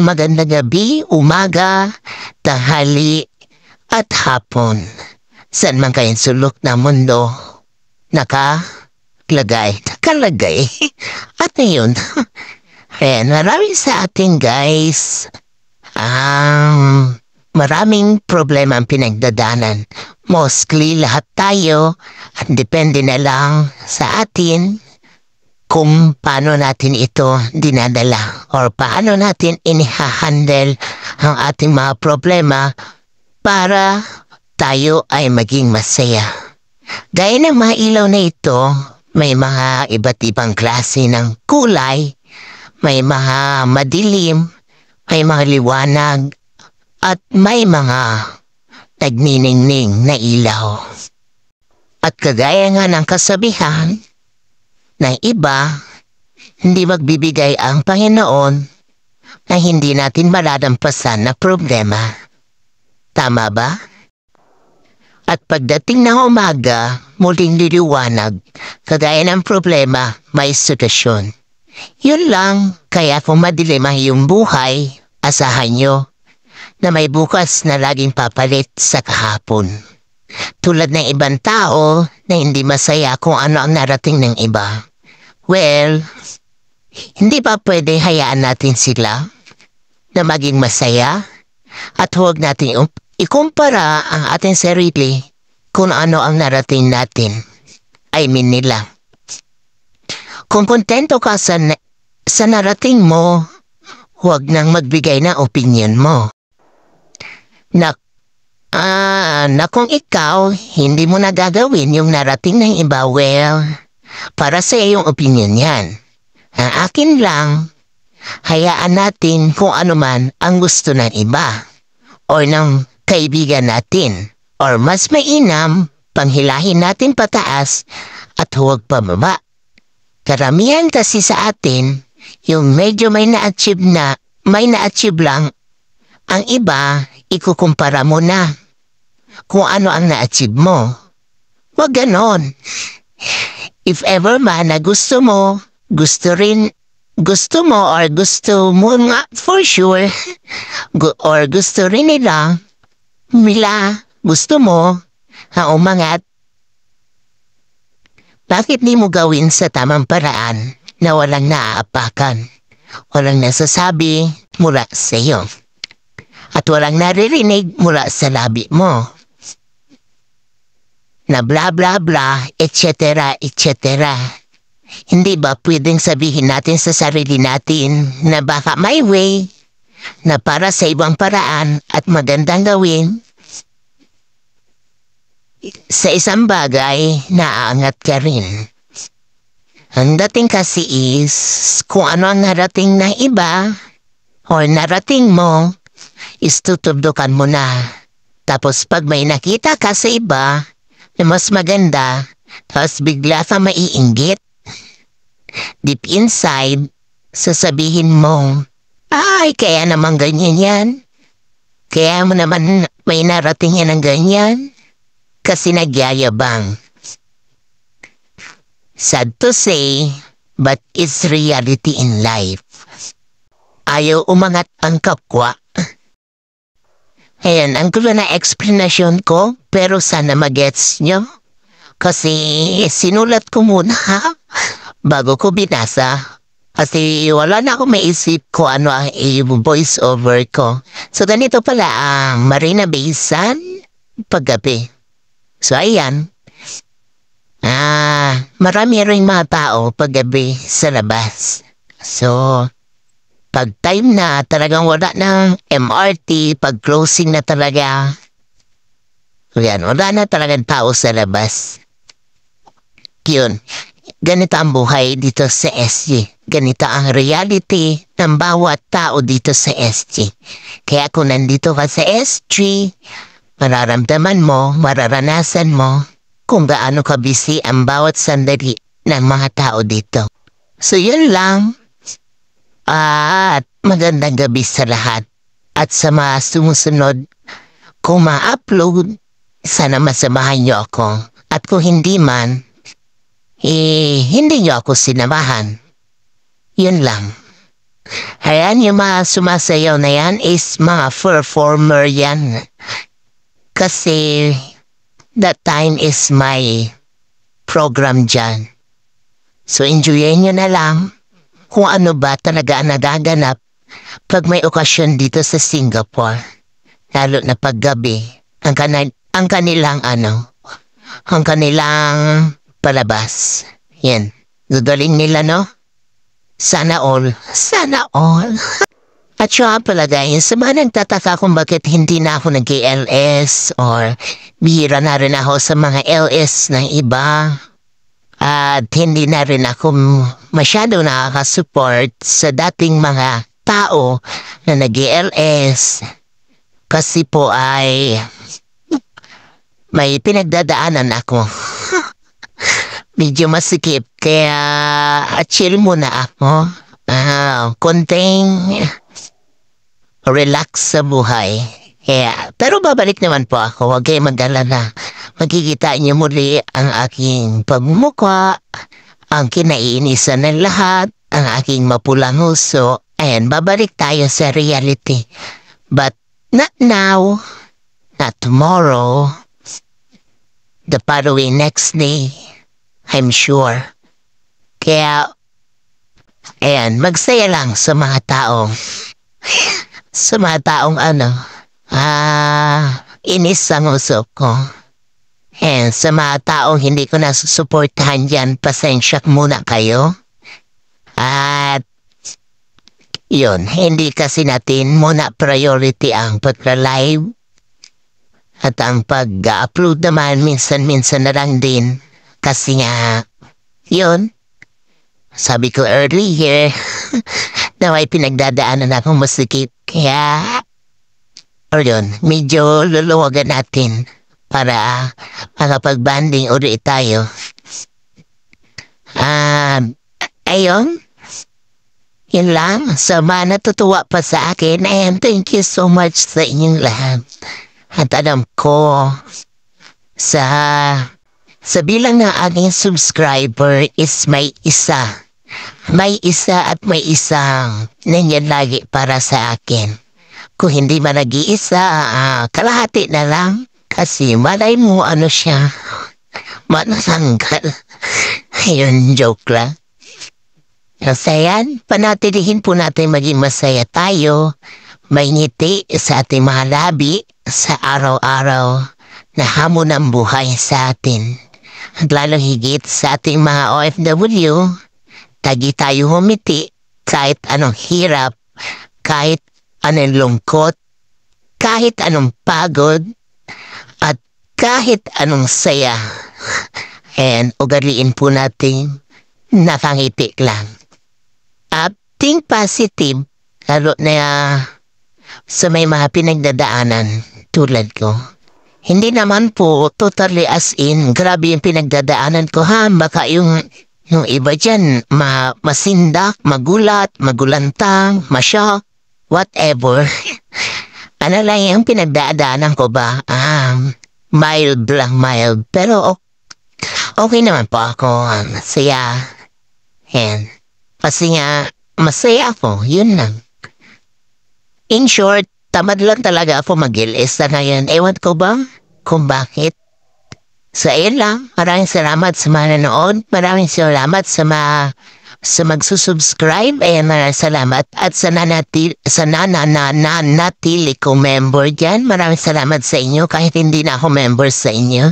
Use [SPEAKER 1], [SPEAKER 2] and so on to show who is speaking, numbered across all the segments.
[SPEAKER 1] ay magandang gabi, umaga, tanghali, at hapon. Saan man kayong sulok na mundo, nakalagay, nakalagay. At ngayon, ayan, marami sa ating guys, um, maraming problema ang pinagdadanan. Mostly lahat tayo, depende na lang sa atin kung paano natin ito dinadala or paano natin inihahandle ang ating mga problema para tayo ay maging masaya. Dahil ang mga ilaw na ito, may mga iba't ibang klase ng kulay, may mga madilim, may mga liwanag, at may mga nagniningning na ilaw. At kagaya nga ng kasabihan, na iba, hindi magbibigay ang Panginoon na hindi natin maladampasan na problema. Tama ba? At pagdating ng umaga, muling liliwanag, kagaya ng problema, may solusyon. Yun lang, kaya kung madilim ang buhay, asahan nyo na may bukas na laging papalit sa kahapon. Tulad ng ibang tao na hindi masaya kung ano ang narating ng iba. Well, hindi ba pwede hayaan natin sila na maging masaya at huwag natin um- ikumpara ang ating sarili kung ano ang narating natin. I mean nila. Kung kontento ka sa, na- sa narating mo, huwag nang magbigay ng opinion mo. Na, ah, na kung ikaw, hindi mo nagagawin yung narating ng iba, well, para sa iyong opinion yan. Ang akin lang, hayaan natin kung ano man ang gusto ng iba o ng kaibigan natin or mas mainam, panghilahin natin pataas at huwag pababa. Karamihan kasi sa atin, yung medyo may na-achieve na, may na-achieve lang, ang iba, ikukumpara mo na kung ano ang na-achieve mo. Huwag ganon. If ever man na gusto mo, gusto rin, gusto mo or gusto mo nga for sure, Gu- or gusto rin nila, nila, gusto mo, ha umangat. Bakit di mo gawin sa tamang paraan na walang naaapakan, walang nasasabi mula sa iyo, at walang naririnig mula sa labi mo? na bla bla bla, etc. etc. Hindi ba pwedeng sabihin natin sa sarili natin na baka may way na para sa ibang paraan at magandang gawin? Sa isang bagay, naaangat ka rin. Ang dating kasi is kung ano ang narating na iba or narating mo is tutubdukan mo na. Tapos pag may nakita ka sa iba, na mas maganda, tapos bigla ka maiinggit. Deep inside, sasabihin mong, ay, kaya naman ganyan yan. Kaya mo naman may narating yan ng ganyan. Kasi nagyayabang. Sad to say, but it's reality in life. Ayaw umangat ang kapwa Ayan, ang gulo na explanation ko, pero sana magets nyo. Kasi sinulat ko muna ha, bago ko binasa. Kasi wala na akong maisip ko ano ang i-voice over ko. So ganito pala ang Marina Bay Baysan paggabi. So ayan. Ah, marami rin mga tao paggabi sa labas. So, pag time na talagang wala na MRT, pag closing na talaga. Yan, wala na talagang tao sa labas. Yun, ganito ang buhay dito sa SG. Ganito ang reality ng bawat tao dito sa SG. Kaya kung nandito ka sa SG, mararamdaman mo, mararanasan mo kung gaano busy ang bawat sandali ng mga tao dito. So yun lang. At magandang gabi sa lahat at sa mga sumusunod. Kung ma-upload, sana masamahan niyo ako. At kung hindi man, eh, hindi niyo ako sinamahan. Yun lang. Ayan, yung mga sumasayaw na yan is mga performer yan. Kasi that time is my program dyan. So enjoyin nyo na lang kung ano ba talaga ang nagaganap pag may okasyon dito sa Singapore. Lalo na paggabi, ang, kanil ang kanilang ano, ang kanilang palabas. Yan, gudaling nila no? Sana all, sana all. At siya pala guys, sa mga nagtataka kung bakit hindi na ako nag-LS or bihira na rin ako sa mga LS ng iba at hindi na rin ako masyado nakaka-support sa dating mga tao na nag ls kasi po ay may pinagdadaanan ako. Medyo masikip kaya chill muna ako. Ah, konting relax sa buhay. Yeah. Pero babalik naman po ako. Huwag kayong mag-alala. Makikita niyo muli ang aking pagmukha ang kinainisan ng lahat, ang aking mapulang uso, and babalik tayo sa reality. But not now, not tomorrow, the following next day, I'm sure. Kaya, ayan, magsaya lang sa mga taong, sa mga taong ano, ah, inis ang usok ko. Eh, sa mga taong hindi ko nasusuportahan dyan, pasensya muna kayo. At, yun, hindi kasi natin muna priority ang pagka-live. At ang pag-upload naman, minsan-minsan na lang din. Kasi nga, yun, sabi ko earlier, na may pinagdadaanan akong masikip. Kaya, or yun, medyo luluwagan natin para makapag-banding ulit tayo. Um, ayun, yun lang. So, natutuwa pa sa akin and thank you so much sa inyong lahat. At alam ko, sa, sa bilang ng aking subscriber is may isa. May isa at may isang nanyan lagi para sa akin. Kung hindi man nag-iisa, uh, kalahati na lang. Kasi malay mo ano siya. Manasangkal. Ayun, joke lang. Kasi yan, panatilihin po natin maging masaya tayo. May ngiti sa ating mga labi sa araw-araw na hamon ng buhay sa atin. At lalo higit sa ating mga OFW, tagi tayo humiti kahit anong hirap, kahit anong lungkot, kahit anong pagod, kahit anong saya. And ugaliin po natin, na pangiti lang. At think positive, lalo na uh, ah, so may mga pinagdadaanan tulad ko. Hindi naman po totally as in, grabe yung pinagdadaanan ko ha, baka yung, yung iba dyan, ma, masindak, magulat, magulantang, mashock, whatever. ano lang yung pinagdadaanan ko ba? Um, Mild lang, mild. Pero okay naman po ako. Ah, masaya. Yan. Kasi nga, masaya ako. Yun lang. In short, tamad lang talaga ako mag-ilis na ngayon. Ewan ko ba kung bakit? So, ayun lang. Maraming salamat sa mga nanood. Maraming salamat sa mga sa magsusubscribe ayan na salamat at sa nananatili, sa nananatili ko member dyan. Maraming salamat sa inyo kahit hindi na ako member sa inyo.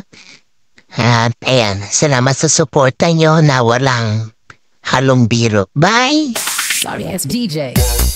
[SPEAKER 1] At ayan, salamat sa suporta nyo na walang halong biro. Bye! Sorry, DJ.